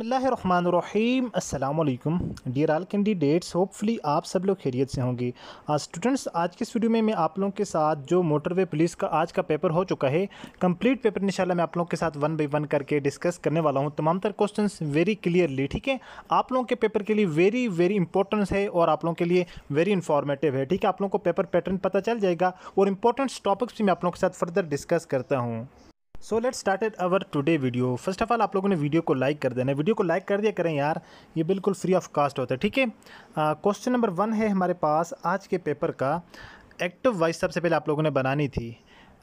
अस्सलाम डियर आल candidates hopefully आप सब लोग खैरियत से होंगे स्टूडेंट्स आज के इस वीडियो में मैं आप लोगों के साथ जो मोटरवे पुलिस का आज का पेपर हो चुका है कंप्लीट पेपर इंशाल्लाह मैं आप लोगों के साथ वन बाई वन करके डिस्कस करने वाला हूँ तमाम तर क्वेश्चन वेरी क्लियरली ठीक है आप लोगों के पेपर के लिए वेरी वेरी इंपॉर्टेंस है और आप लोगों के लिए वेरी इन्फॉर्मेटिव है ठीक है आप लोगों को पेपर पैटर्न पता चल जाएगा और इंपॉर्टेंट टॉपिक्स भी मैं आप लोगों के साथ फर्दर डिस्कस करता हूँ so let started our today video first of all आप लोगों ने वीडियो को लाइक कर देना वीडियो को लाइक कर दिया करें यार ये बिल्कुल फ्री ऑफ कास्ट होता है ठीक है क्वेश्चन नंबर वन है हमारे पास आज के पेपर का एक्टिव वाइस सबसे पहले आप लोगों ने बनानी थी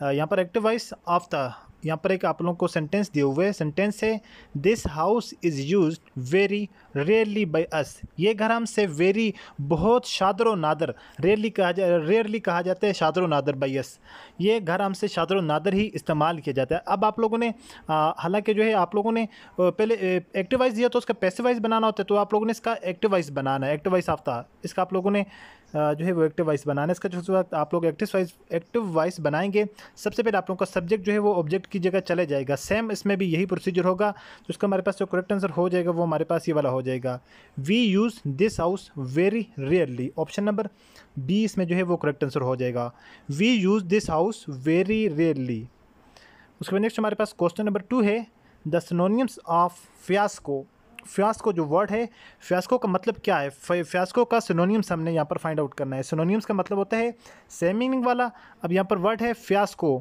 uh, यहाँ पर एक्टिव वाइस ऑफ द यहाँ पर एक आप लोगों को सेंटेंस दिए हुए सेंटेंस है this house is use very rarely by us ये घर हमसे वेरी बहुत शादर नादर रेयरली कहा जा रेयरली कहा जाता है शादर नादर बाई अस ये घर हमसे शादर नादर ही इस्तेमाल किया जाता है अब आप लोगों ने हालांकि जो है आप लोगों ने पहले एक्टिवाइज दिया तो उसका पैसिवाइज बनाना होता है तो आप लोगों ने इसका एक्टिवाइज बनाना है एक्टिवाइज आफ्ता इसका आप लोगों ने जो है वो एक्टिव वाइस बनाना इसका जो आप लोग एक्टिव वाइस एक्टिव वाइस बनाएंगे सबसे पहले आप लोगों का सब्जेक्ट जो है वो ऑब्जेक्ट की जगह चले जाएगा सेम इसमें भी यही प्रोसीजर होगा तो उसका हमारे पास जो करेक्ट आंसर हो जाएगा वो हमारे पास ये वाला हो जाएगा we use this house very rarely option number B इसमें जो है वो करेक्ट आंसर हो जाएगा we use this house very rarely उसके बाद नेक्स्ट हमारे पास क्वेश्चन नंबर टू है the synonyms of fiasco fiasco जो वर्ड है फ्यास्को का मतलब क्या है फ्यास्को का सिनोनियम्स हमने यहाँ पर फाइंड आउट करना है सिनोनियम्स का मतलब होता है सेम मीनिंग वाला अब यहाँ पर वर्ड है फ्यास्को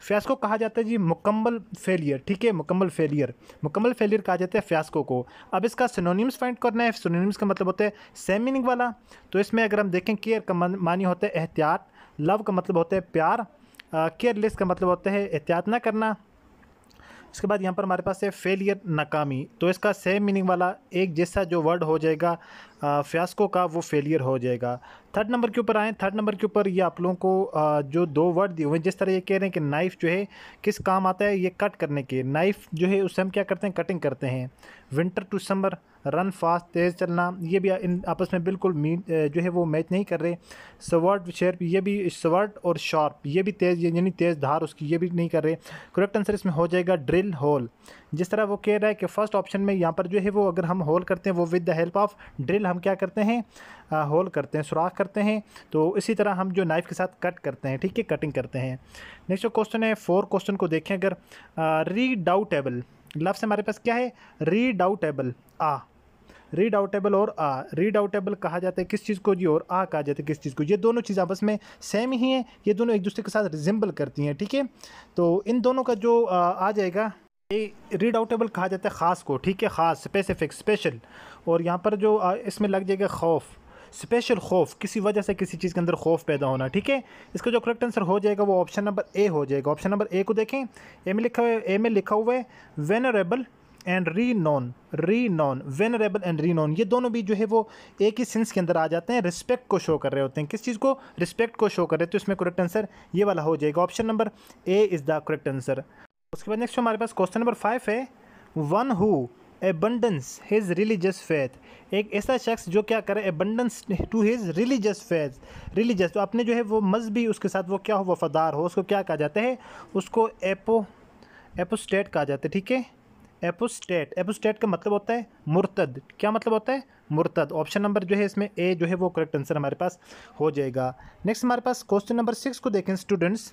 फ्यास्को कहा जाता है जी मुकम्मल फेलियर ठीक है मुकम्मल फेलियर मुकम्मल फेलियर कहा जाता है फ्यास्को को अब इसका सिनोनियम्स फाइंड करना है सिनोनियम्स का मतलब होता है सेम मीनिंग वाला तो इसमें अगर हम देखें केयर का मानी होता है एहतियात लव का मतलब होता है प्यार केयरलेस का मतलब होता है एहतियात ना करना इसके बाद यहाँ पर हमारे पास है फेलियर नाकामी तो इसका सेम मीनिंग वाला एक जैसा जो वर्ड हो जाएगा फ्यास्को का वो फेलियर हो जाएगा थर्ड नंबर के ऊपर आएँ थर्ड नंबर के ऊपर ये आप लोगों को जो दो वर्ड दिए हुए हैं जिस तरह ये कह रहे हैं कि नाइफ़ जो है किस काम आता है ये कट करने के नाइफ़ जो है उससे हम क्या करते हैं कटिंग करते हैं winter to summer run fast तेज़ चलना ये भी इन आपस में बिल्कुल मीन जो है वो मैच नहीं कर रहे सवर्ट शेयर ये भी सवर्ट और शार्प ये भी तेज़ यानी तेज़ धार उसकी ये भी नहीं कर रहे करेक्ट आंसर इसमें हो जाएगा ड्रिल होल जिस तरह वो कह रहा है कि फर्स्ट ऑप्शन में यहाँ पर जो है वो अगर हम होल करते हैं वो with the help of drill हम क्या करते हैं होल करते हैं सुराख करते हैं तो इसी तरह हम जो नाइफ़ के साथ कट करते हैं ठीक है कटिंग करते हैं नेक्स्ट क्वेश्चन है फोर क्वेश्चन को देखें अगर रीडाउटेबल लफ्स हमारे पास क्या है रीडाउटेबल आ रीडाउटेबल और आ रीडाउटेबल कहा जाता है किस चीज़ को जी और आ कहा जाता है किस चीज़ को ये दोनों चीज़ आपस में सेम ही हैं ये दोनों एक दूसरे के साथ रिजेंबल करती हैं ठीक है तो इन दोनों का जो आ, आ जाएगा रीड आउटेबल कहा जाता है ख़ास को ठीक है ख़ास स्पेसिफिक स्पेशल और यहाँ पर जो इसमें लग जाएगा खौफ स्पेशल खौफ किसी वजह से किसी चीज़ के अंदर खौफ पैदा होना ठीक है इसका जो करेक्ट आंसर हो जाएगा वो ऑप्शन नंबर ए हो जाएगा ऑप्शन नंबर ए को देखें ए में लिखा हुआ ए में लिखा हुआ है venerable and renown renown venerable and renown ये दोनों भी जो है वो एक ही सेंस के अंदर आ जाते हैं रिस्पेक्ट को शो कर रहे होते हैं किस चीज़ को रिस्पेक्ट को शो कर रहे हैं तो इसमें करेक्ट आंसर ये वाला हो जाएगा option number A is the correct answer उसके बाद नेक्स्ट हमारे पास क्वेश्चन नंबर फाइव है one who abandons his religious faith एक ऐसा शख्स जो क्या करे abandons to his religious faith religious तो अपने जो है वो मजहबी उसके साथ वो क्या हो वफादार हो उसको क्या कहा जाता है उसको एपो एपोस्टेट कहा जाता है ठीक है एपोस्टेट एपोस्टेट का मतलब होता है मुर्तद क्या मतलब होता है मुर्तद ऑप्शन नंबर जो है इसमें ए जो है वो करेक्ट आंसर हमारे पास हो जाएगा नेक्स्ट हमारे पास क्वेश्चन नंबर सिक्स को देखें students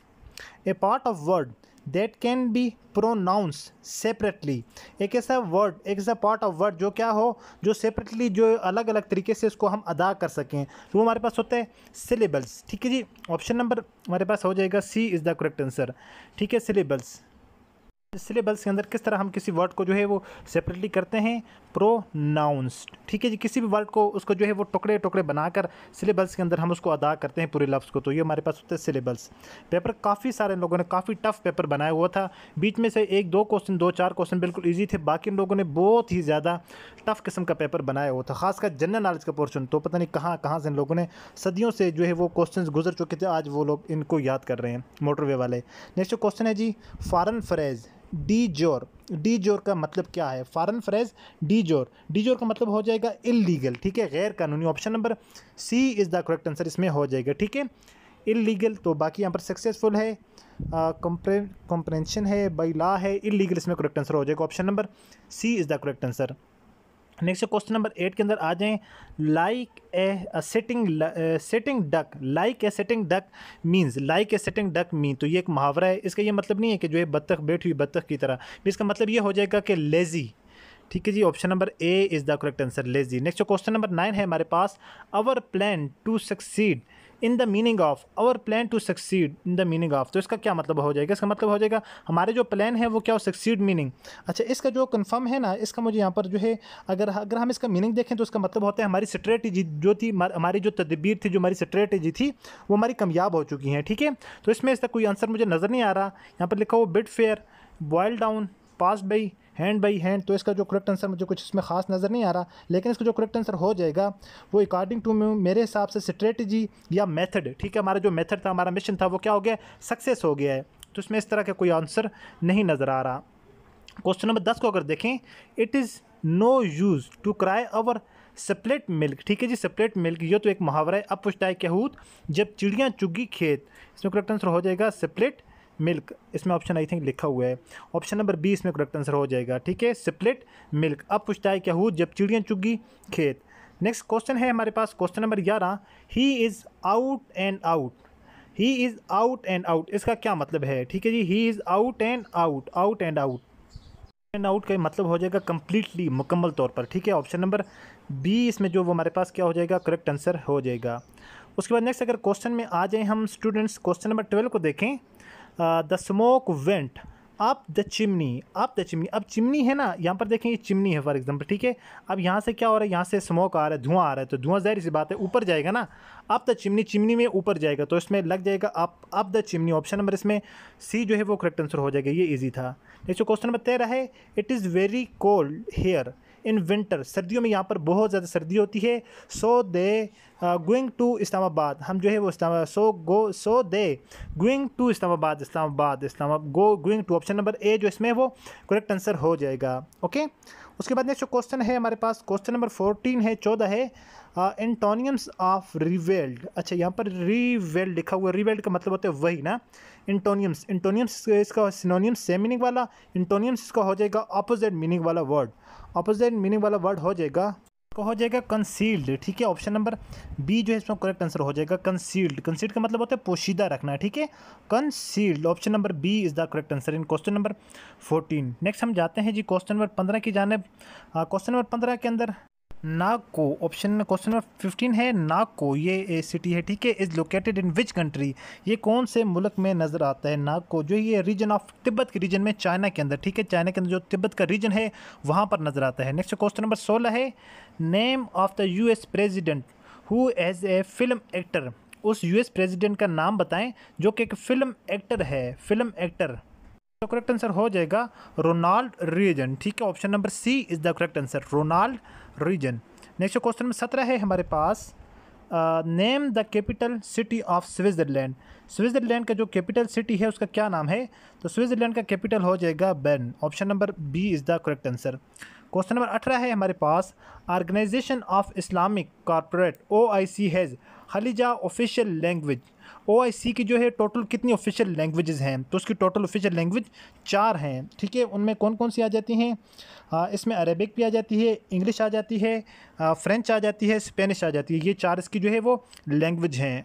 a part of word that can be pronounce separately एक ऐसा वर्ड एक ऐसा पार्ट ऑफ वर्ड जो क्या हो जो सेपरेटली जो अलग अलग तरीके से उसको हम अदा कर सकें तो वो हमारे पास होता है सिलेबल्स ठीक है जी ऑप्शन नंबर हमारे पास हो जाएगा C is the correct answer ठीक है सिलेबल्स सिलेबल्स के अंदर किस तरह हम किसी वर्ड को जो है वो सेपरेटली करते हैं प्रोनाउंस्ड ठीक है जी किसी भी वर्ड को उसको जो है वो टुकड़े टुकड़े बनाकर सिलेबल्स के अंदर हम उसको अदा करते हैं पूरे लफ्ज़ को तो ये हमारे पास होते हैं सिलेबल्स पेपर काफ़ी सारे लोगों ने काफ़ी टफ पेपर बनाया हुआ था बीच में से एक दो क्वेश्चन दो चार क्वेश्चन बिल्कुल ईजी थे बाकी लोगों ने बहुत ही ज़्यादा टफ किस्म का पेपर बनाया हुआ था खासकर जनरल नॉलेज का पोर्शन तो पता नहीं कहाँ कहाँ से इन लोगों ने सदियों से जो है वो क्वेश्चन गुजर चुके थे आज वो लोग इनको याद कर रहे हैं मोटरवे वाले नेक्स्ट क्वेश्चन है जी foreign phrase de jure de jure का मतलब क्या है foreign phrase de jure de jure का मतलब हो जाएगा इलीगल ठीक है गैर कानूनी option number C is the correct answer इसमें हो जाएगा ठीक है इलीगल तो बाकी यहाँ पर सक्सेसफुल है कॉम्प्रेंशन है बाई लॉ है इलीगल इसमें करेक्ट आंसर हो जाएगा option number C is the correct answer next question number eight के अंदर आ जाएं like a setting setting duck like a setting duck means like a setting duck mean तो ये एक मुहावरा है इसका ये मतलब नहीं है कि जो है बत्तख बैठी हुई बत्तख की तरह इसका मतलब ये हो जाएगा कि लेज़ी ठीक है जी option number A is the correct answer lazy next question number nine है हमारे पास our plan to succeed in the meaning of our plan to succeed in the meaning of तो इसका क्या मतलब हो जाएगा इसका मतलब हो जाएगा हमारे जो प्लान है वो क्या हो सक्सीड मीनिंग अच्छा इसका जो कन्फर्म है ना इसका मुझे यहाँ पर जो है अगर अगर हम इसका मीनिंग देखें तो इसका मतलब होता है हमारी स्ट्रेटजी जो थी हमारी जो तदबीर थी जो हमारी स्ट्रेटजी थी वो हमारी कामयाब हो चुकी हैं ठीक है तो इसमें इसका कोई आंसर मुझे नज़र नहीं आ रहा यहाँ पर लिखा हो bid fair boil down pass by hand by hand तो इसका जो करेक्ट आंसर मुझे कुछ इसमें खास नज़र नहीं आ रहा लेकिन इसका जो करेक्ट आंसर हो जाएगा वो अकॉर्डिंग टू मेरे हिसाब से स्ट्रेटजी या मेथड ठीक है हमारा जो मेथड था हमारा मिशन था वो क्या हो गया सक्सेस हो गया है तो इसमें इस तरह का कोई आंसर नहीं नज़र आ रहा क्वेश्चन नंबर दस को अगर देखें it is no use to cry over spilt milk ठीक है जी सप्लेट मिल्क ये तो एक मुहावरा है अब पुछता है हूँ जब चिड़ियाँ चुगी खेत इसमें करेक्ट आंसर हो जाएगा सप्लेट मिल्क इसमें ऑप्शन आई थिंक लिखा हुआ है ऑप्शन नंबर बी इसमें करेक्ट आंसर हो जाएगा ठीक है स्प्लिट मिल्क अब पूछता है क्या हु जब चिड़ियाँ चुगी खेत नेक्स्ट क्वेश्चन है हमारे पास क्वेश्चन नंबर ग्यारह he is out and out he is out and out इसका क्या मतलब है ठीक है जी he is out and out out and out and out का मतलब हो जाएगा कम्प्लीटली मुकम्मल तौर पर ठीक है ऑप्शन नंबर बी इसमें जो वो हमारे पास क्या हो जाएगा करेक्ट आंसर हो जाएगा उसके बाद नेक्स्ट अगर क्वेश्चन में आ जाए हम स्टूडेंट्स क्वेश्चन नंबर ट्वेल्व को देखें the smoke went up the chimney up the chimney अब चिमनी है ना यहाँ पर देखें ये चिमनी है फॉर एग्जांपल ठीक है अब यहाँ से क्या हो रहा है यहाँ से स्मोक आ रहा है धुआं आ रहा है तो धुआं जाहिर सी बात है ऊपर जाएगा ना अप द चिमनी चिमनी में ऊपर जाएगा तो इसमें लग जाएगा आप up the chimney option number इसमें सी जो है वो करेक्ट आंसर हो जाएगा ये ईजी था नेक्स्ट क्वेश्चन नंबर तेरह है it is very cold here in winter सर्दियों में यहाँ पर बहुत ज़्यादा सर्दी होती है so they going to Islamabad हम जो है वो इस्लामा so go so they going to Islamabad Islamabad इस्लामा go going to option number A जो इसमें वो करेक्ट आंसर हो जाएगा ओके उसके बाद नेक्स्ट क्वेश्चन है हमारे पास क्वेश्चन नंबर फोर्टीन है चौदह है इंटोनियम्स ऑफ रिवेल्ड अच्छा यहाँ पर रिवेल्ड लिखा हुआ रिवेल्ड का मतलब होता है वही ना इंटोनियम्स इंटोनियम्स इसका सिनोनियम सेम मीनिंग वाला इंटोनियम्स इसका हो जाएगा अपोजिट मीनिंग वाला वर्ड अपोजिट मीनिंग वाला वर्ड हो जाएगा तो हो जाएगा कंसील्ड ठीक है ऑप्शन नंबर बी जो है इसमें करेक्ट आंसर हो जाएगा कंसील्ड कंसील्ड का मतलब होता है पोशीदा रखना ठीक है concealed option number B is the correct answer in question number fourteen next हम जाते हैं जी क्वेश्चन नंबर पंद्रह की जानब क्वेश्चन नंबर पंद्रह के अंदर नाको ऑप्शन क्वेश्चन नंबर फिफ्टीन है नाको ये ए सिटी है ठीक है is located in which country ये कौन से मुल्क में नज़र आता है नाको जो ये रीजन ऑफ तिब्बत के रीजन में चाइना के अंदर ठीक है चाइना के अंदर जो तिब्बत का रीजन है वहाँ पर नज़र आता है नेक्स्ट क्वेश्चन नंबर सोलह है name of the U S president who is a film actor उस यू एस प्रेजिडेंट का नाम बताएँ जो कि एक फ़िल्म एक्टर है फिल्म एक्टर तो करेक्ट आंसर हो जाएगा रोनाल्ड रीजन ठीक है option number C is the correct answer Ronald Reagan next question number सत्रह है हमारे पास name the capital city of Switzerland Switzerland का जो कैपिटल सिटी है उसका क्या नाम है तो स्विट्ज़रलैंड का कैपिटल हो जाएगा Bern option number B is the correct answer question number अठारह है हमारे पास organisation of Islamic corporate O I C has खलीजा official language O I C की जो है टोटल कितनी ऑफिशियल लैंग्वेजेस हैं तो उसकी टोटल ऑफिशियल लैंग्वेज चार हैं ठीक है उनमें कौन कौन सी आ जाती हैं इसमें अरेबिक भी आ जाती है इंग्लिश आ जाती है फ्रेंच आ जाती है स्पेनिश आ जाती है ये चार इसकी जो है वो लैंग्वेज हैं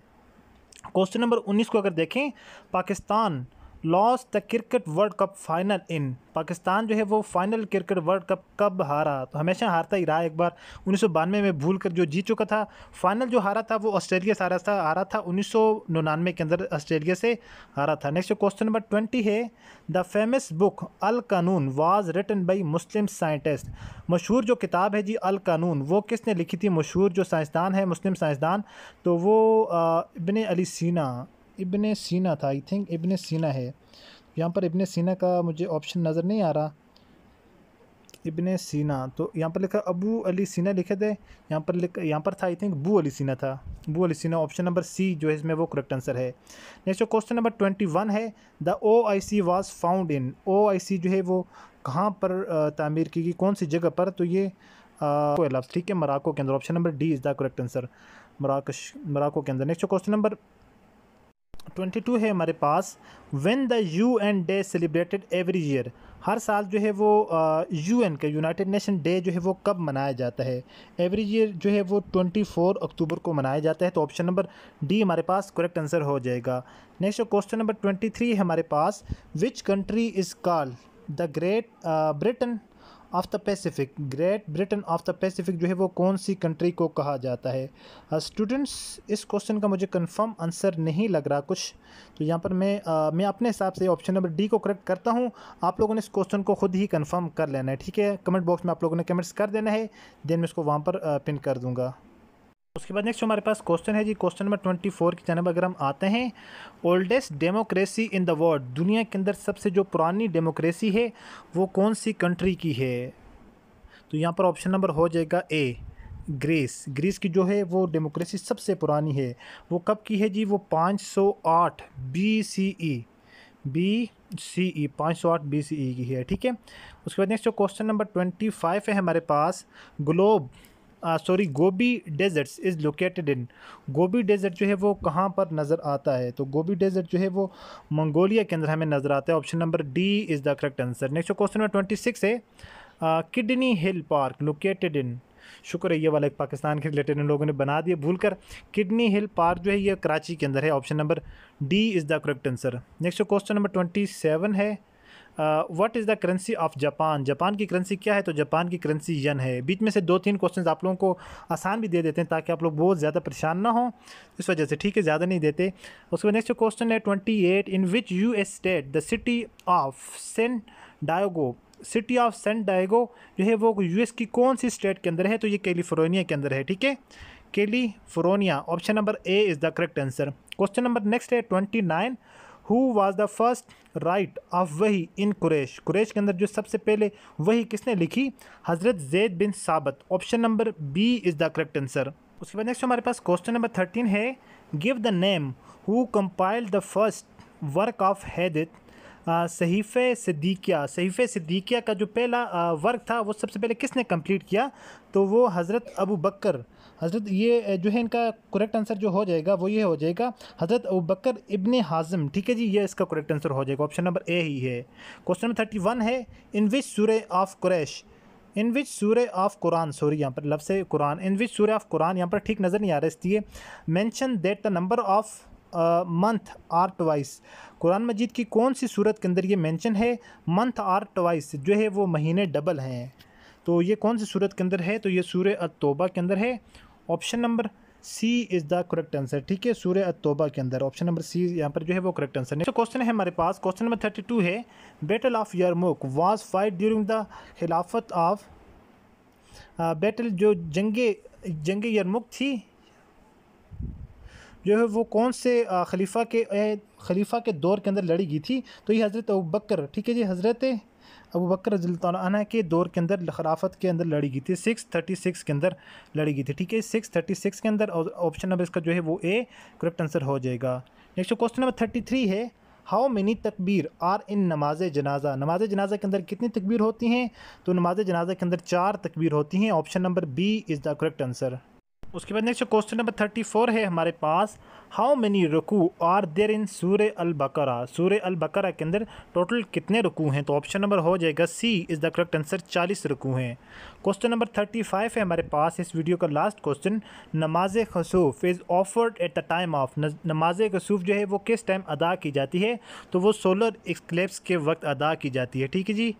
क्वेश्चन नंबर उन्नीस को अगर देखें Pakistan lost the cricket world cup final in Pakistan जो है वो फाइनल क्रिकेट वर्ल्ड कप कब हारा तो हमेशा हारता ही रहा एक बार उन्नीस में भूल कर जो जीत चुका था फाइनल जो हारा था वो ऑस्ट्रेलिया से हारा था हारा था उन्नीस के अंदर ऑस्ट्रेलिया से हारा था नेक्स्ट क्वेश्चन नंबर ट्वेंटी है द फेमस बुक अल कानून was written by Muslim scientist मशहूर जो किताब है जी अल कानून वो किसने लिखी थी मशहूर जो साइंसदान है मुस्लिम साइंसदान तो वो इबन अली सीना इबन सीना था आई थिंक इबन सीना है यहाँ पर इबन सीना का मुझे ऑप्शन नज़र नहीं आ रहा इबन सीना तो यहाँ पर लिखा अबू अली सीना लिखे थे यहाँ पर लिखा यहाँ पर था आई थिंक बू अली सीना था बू अली सीना ऑप्शन नंबर सी जो है इसमें वो करेक्ट आंसर है next question number twenty one है the O I C was found in O I C जो है वो कहाँ पर तामीर की गई कौन सी जगह पर तो ये ठीक है मराको के अंदर option number D is the correct answer मराकश मराको के अंदर next question number twenty two है हमारे पास when the U N day celebrated every year हर साल जो है वो यू एन का यूनाइटेड नेशन डे जो है वो कब मनाया जाता है एवरी ईयर जो है वो ट्वेंटी फोर अक्टूबर को मनाया जाता है तो ऑप्शन नंबर डी हमारे पास करेक्ट आंसर हो जाएगा next question number twenty three हमारे पास which country is called the Great Britain of the Pacific Great Britain of the Pacific जो है वो कौन सी कंट्री को कहा जाता है स्टूडेंट्स uh, इस क्वेश्चन का मुझे कंफर्म आंसर नहीं लग रहा कुछ तो यहाँ पर मैं आ, uh, मैं अपने हिसाब से ऑप्शन नंबर डी को करेक्ट करता हूँ आप लोगों ने इस क्वेश्चन को खुद ही कन्फर्म कर लेना है ठीक है कमेंट बॉक्स में आप लोगों ने कमेंट्स कर देना है देन मैं इसको वहाँ पर पिन uh, कर दूँगा उसके बाद नेक्स्ट हमारे पास क्वेश्चन है जी क्वेश्चन नंबर ट्वेंटी फोर की जानब अगर हम आते हैं oldest democracy in the world दुनिया के अंदर सबसे जो पुरानी डेमोक्रेसी है वो कौन सी कंट्री की है तो यहाँ पर ऑप्शन नंबर हो जाएगा ए ग्रीस ग्रीस की जो है वो डेमोक्रेसी सबसे पुरानी है वो कब की है जी वो पाँच सौ आठ B C E B C ई पाँच सौ आठ बी सी ई की है ठीक है उसके बाद नेक्स्ट जो क्वेश्चन नंबर ट्वेंटी फाइव है हमारे पास globe sorry Gobi deserts is located in Gobi desert जो है वो कहाँ पर नज़र आता है तो गोबी डेजर्ट जो है वो मंगोलिया के अंदर हमें नज़र आता है option number D is the correct answer next question number twenty six है kidney hill park located in शुक्र है ये वाला एक पाकिस्तान के रिलेटेड इन लोगों ने बना दिया भूल कर किडनी हिल पार्क जो है ये कराची के अंदर है option number D is the correct answer next question number twenty seven है what is the currency of Japan Japan की करेंसी क्या है तो जापान की करेंसी यन है बीच में से दो तीन क्वेश्चन आप लोगों को आसान भी दे देते हैं ताकि आप लोग बहुत ज़्यादा परेशान ना हो इस वजह से ठीक है ज़्यादा नहीं देते उसके बाद नेक्स्ट क्वेश्चन है twenty eight in which U S state the city of San Diego city of San Diego जो है वो एस की कौन सी स्टेट के अंदर है तो ये कैलिफोर्निया के अंदर है ठीक है California option number A is the correct answer question number next है twenty nine who was the first writer of वही इन कुरेश कुरेश के अंदर जो सबसे पहले वही किसने लिखी हज़रत जैद बिन साबत option number B is the correct answer उसके बाद नेक्स्ट हमारे पास क्वेश्चन नंबर थर्टीन है give the name who compile the first work of हैदित सहीफ़ सिद्दीकिया सहीफ़ सिद्दीकिया का जो पहला वर्क था वो सबसे पहले किसने कंप्लीट किया तो वो हज़रत अबू बकर हज़रत ये जो है इनका करेक्ट आंसर जो हो जाएगा वो ये हो जाएगा हज़रत अबू बकर इबन हाजम ठीक है जी ये इसका करेक्ट आंसर हो जाएगा ऑप्शन नंबर ए ही है क्वेश्चन नंबर थर्टी वन है इन विच सूर ऑफ क्रैश इन विच सूर ऑफ कुरान सॉरी यहाँ पर लफ्स कुरान इन विच सूर ऑफ कुरान यहाँ पर ठीक नज़र नहीं आ रहा इसलिए mention that the number of month are twice कुरान मजीद की कौन सी सूरत के अंदर ये मेंशन है मंथ आर टवाइस जो है वो महीने डबल हैं तो ये कौन सी सूरत के अंदर है तो ये सूर्य अतोबा के अंदर है option number C is the correct answer ठीक है सूर्य अतोबा के अंदर ऑप्शन नंबर सी यहाँ पर जो है वो करेक्ट आंसर नहीं तो क्वेश्चन है हमारे पास क्वेश्चन नंबर थर्टी टू है बैटल ऑफ यरमुक वाज फाइट ड्यूरिंग द खिलाफत ऑफ बैटल जो जंग जंगे यरमुक थी जो है वो कौन से खलीफा के खलीफा के दौर के अंदर लड़ी गई थी तो ये हज़रत अबू बकर ठीक है जी हज़रत अबू बकर रजील्ला के दौर के अंदर खराफत के अंदर लड़ी गई थी सिक्स थर्टी सिक्स के अंदर लड़ी गई थी ठीक है सिक्स थर्टी सिक्स के अंदर ऑप्शन नंबर इसका जो है वो ए करेक्ट आंसर हो जाएगा next question number thirty three है हाउ मेनी तकबीर आर इन नमाज जनाजा नमाज जनाजा के अंदर कितनी तकबीर होती हैं तो नमाज जनाजा के अंदर चार तकबीर होती हैं option number B is the correct answer उसके बाद next question number thirty four है हमारे पास हाउ मेनी रुकू आर देर इन सूर अल बकरा सूर अल बकरा के अंदर टोटल कितने रुकू हैं तो ऑप्शन नंबर हो जाएगा C is the correct answer चालीस रुकू हैं क्वेश्चन नंबर थर्टी फाइव है हमारे पास इस वीडियो का लास्ट क्वेश्चन नमाज खसूफ is offered at the time of नमाज खसूफ जो है वो किस टाइम अदा की जाती है तो वो सोलर एक्सक्लेप्स के वक्त अदा की जाती है ठीक है जी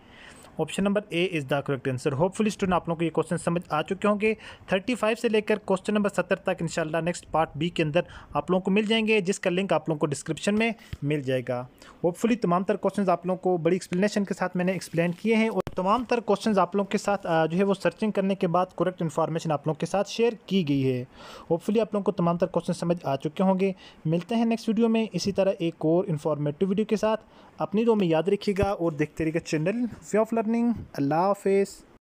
option number A is the correct answer hopefully student आप लोगों को ये क्वेश्चन समझ आ चुके होंगे थर्टी फाइव से लेकर क्वेश्चन नंबर सत्तर तक इंशाल्लाह नेक्स्ट पार्ट बी के अंदर आप लोगों को मिल जाएंगे जिसका लिंक आप लोगों को डिस्क्रिप्शन में मिल जाएगा होपफुली तमाम तर क्वेश्चन आप लोगों को बड़ी एक्सप्लेनेशन के साथ मैंने एक्सप्लेन किए हैं तमाम तर क्वेश्चन आप लोग के साथ जो है वो सर्चिंग करने के बाद करेक्ट इन्फॉर्मेशन आप लोग के साथ शेयर की गई है होपफुली आप लोग को तमाम तर क्वेश्चन समझ आ चुके होंगे मिलते हैं नेक्स्ट वीडियो में इसी तरह एक और इन्फॉर्मेटिव वीडियो के साथ अपनी दो में याद रखिएगा और देखते रहिएगा चैनल वे ऑफ लर्निंग अल्लाह हाफिज़